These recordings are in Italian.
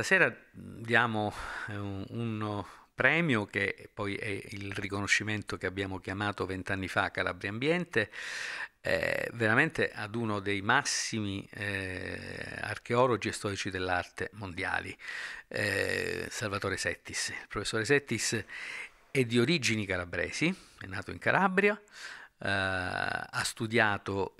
Stasera diamo eh, un, un uh, premio che poi è il riconoscimento che abbiamo chiamato vent'anni fa Calabria Ambiente, eh, veramente ad uno dei massimi eh, archeologi e storici dell'arte mondiali, eh, Salvatore Settis. Il professore Settis è di origini calabresi, è nato in Calabria, eh, ha studiato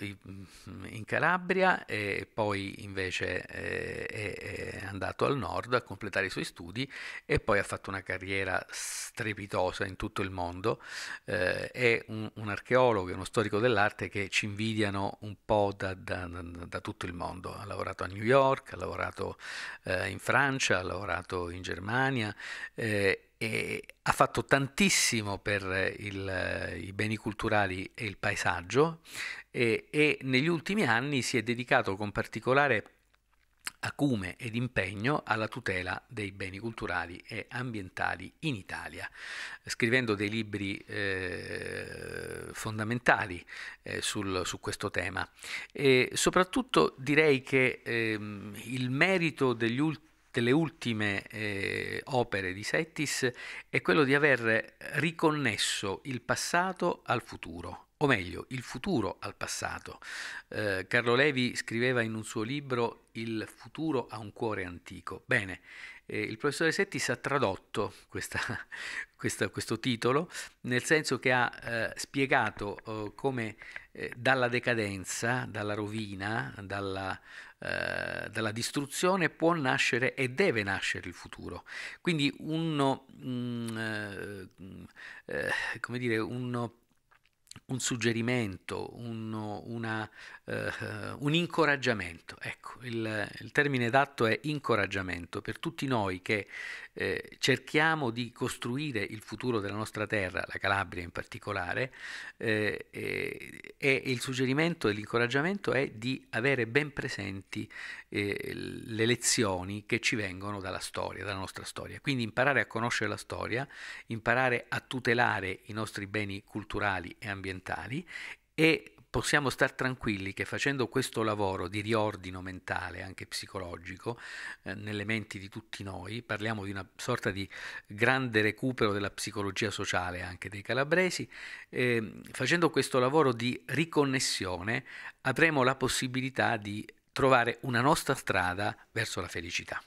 in Calabria e poi invece eh, è, andato al nord a completare i suoi studi e poi ha fatto una carriera strepitosa in tutto il mondo. Eh, è un, un archeologo e uno storico dell'arte che ci invidiano un po' da, da, da, tutto il mondo. Ha lavorato a New York, ha lavorato in Francia, ha lavorato in Germania e ha fatto tantissimo per il, i beni culturali e il paesaggio e, e negli ultimi anni si è dedicato con particolare acume ed impegno alla tutela dei beni culturali e ambientali in Italia, scrivendo dei libri eh, fondamentali eh, sul, su questo tema. E soprattutto direi che eh, il merito degli ultimi delle ultime eh, opere di Settis è quello di aver riconnesso il passato al futuro, o meglio, il futuro al passato. Eh, Carlo Levi scriveva in un suo libro Il futuro ha un cuore antico. Bene, eh, il professore Settis ha tradotto questa, questa, questo titolo, nel senso che ha eh, spiegato eh, come eh, dalla decadenza, dalla rovina, dalla, eh, dalla, distruzione può nascere e deve nascere il futuro. Quindi uno, mh, mm, eh, mm, come dire, uno un suggerimento, un, una, eh, un incoraggiamento. Ecco, il, il, termine adatto è incoraggiamento per tutti noi che eh, cerchiamo di costruire il futuro della nostra terra, la Calabria in particolare, eh, e, eh, e, il suggerimento e l'incoraggiamento è di avere ben presenti eh, le lezioni che ci vengono dalla storia, dalla nostra storia. Quindi imparare a conoscere la storia, imparare a tutelare i nostri beni culturali e ambientali, ambientali e possiamo star tranquilli che facendo questo lavoro di riordino mentale, anche psicologico, eh, nelle menti di tutti noi, parliamo di una sorta di grande recupero della psicologia sociale anche dei calabresi, eh, facendo questo lavoro di riconnessione avremo la possibilità di trovare una nostra strada verso la felicità.